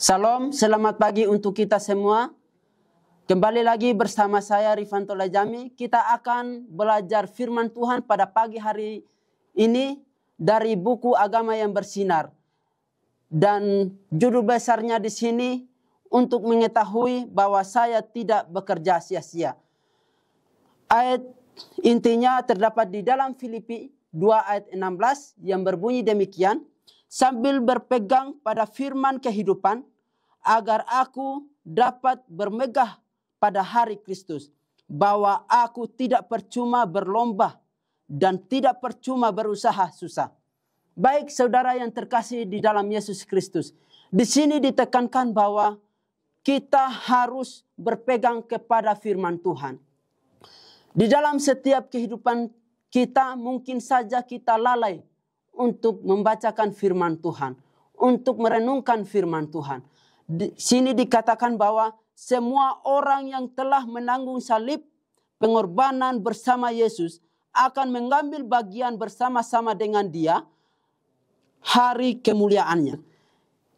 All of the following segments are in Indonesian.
Salam, selamat pagi untuk kita semua. Kembali lagi bersama saya Rifanto Lajami. Kita akan belajar firman Tuhan pada pagi hari ini dari buku Agama yang Bersinar. Dan judul besarnya di sini untuk mengetahui bahwa saya tidak bekerja sia-sia. Ayat intinya terdapat di dalam Filipi 2 ayat 16 yang berbunyi demikian. Sambil berpegang pada firman kehidupan, agar aku dapat bermegah pada hari Kristus bahwa aku tidak percuma berlomba dan tidak percuma berusaha susah. Baik saudara yang terkasih di dalam Yesus Kristus, di sini ditekankan bahwa kita harus berpegang kepada firman Tuhan. Di dalam setiap kehidupan kita mungkin saja kita lalai untuk membacakan firman Tuhan, untuk merenungkan firman Tuhan. Di sini dikatakan bahwa semua orang yang telah menanggung salib pengorbanan bersama Yesus akan mengambil bagian bersama-sama dengan dia hari kemuliaannya.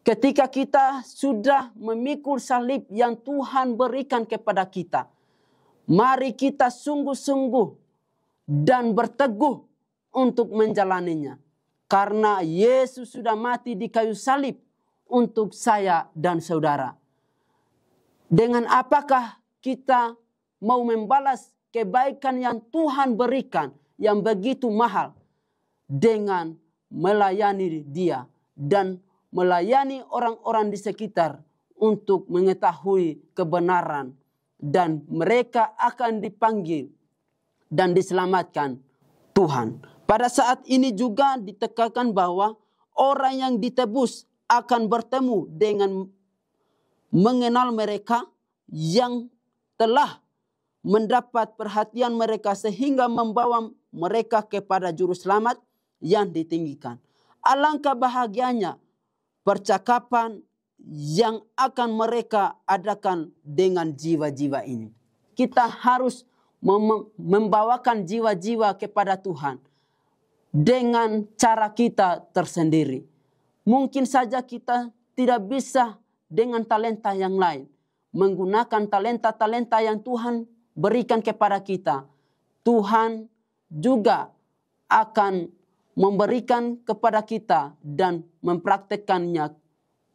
Ketika kita sudah memikul salib yang Tuhan berikan kepada kita, mari kita sungguh-sungguh dan berteguh untuk menjalaninya. Karena Yesus sudah mati di kayu salib untuk saya dan saudara. Dengan apakah kita mau membalas kebaikan yang Tuhan berikan yang begitu mahal dengan melayani dia dan melayani orang-orang di sekitar untuk mengetahui kebenaran dan mereka akan dipanggil dan diselamatkan Tuhan. Pada saat ini juga ditekankan bahwa orang yang ditebus akan bertemu dengan mengenal mereka yang telah mendapat perhatian mereka sehingga membawa mereka kepada juru selamat yang ditinggikan. Alangkah bahagianya percakapan yang akan mereka adakan dengan jiwa-jiwa ini. Kita harus mem membawakan jiwa-jiwa kepada Tuhan dengan cara kita tersendiri Mungkin saja kita tidak bisa dengan talenta yang lain. Menggunakan talenta-talenta yang Tuhan berikan kepada kita. Tuhan juga akan memberikan kepada kita dan mempraktekkannya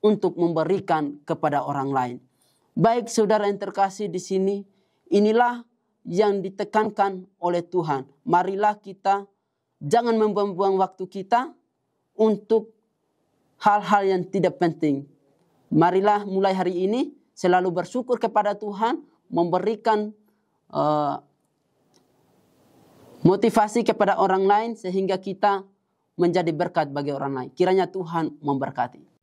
untuk memberikan kepada orang lain. Baik saudara yang terkasih di sini, inilah yang ditekankan oleh Tuhan. Marilah kita jangan membuang buang waktu kita untuk hal-hal yang tidak penting. Marilah mulai hari ini selalu bersyukur kepada Tuhan, memberikan uh, motivasi kepada orang lain sehingga kita menjadi berkat bagi orang lain. Kiranya Tuhan memberkati.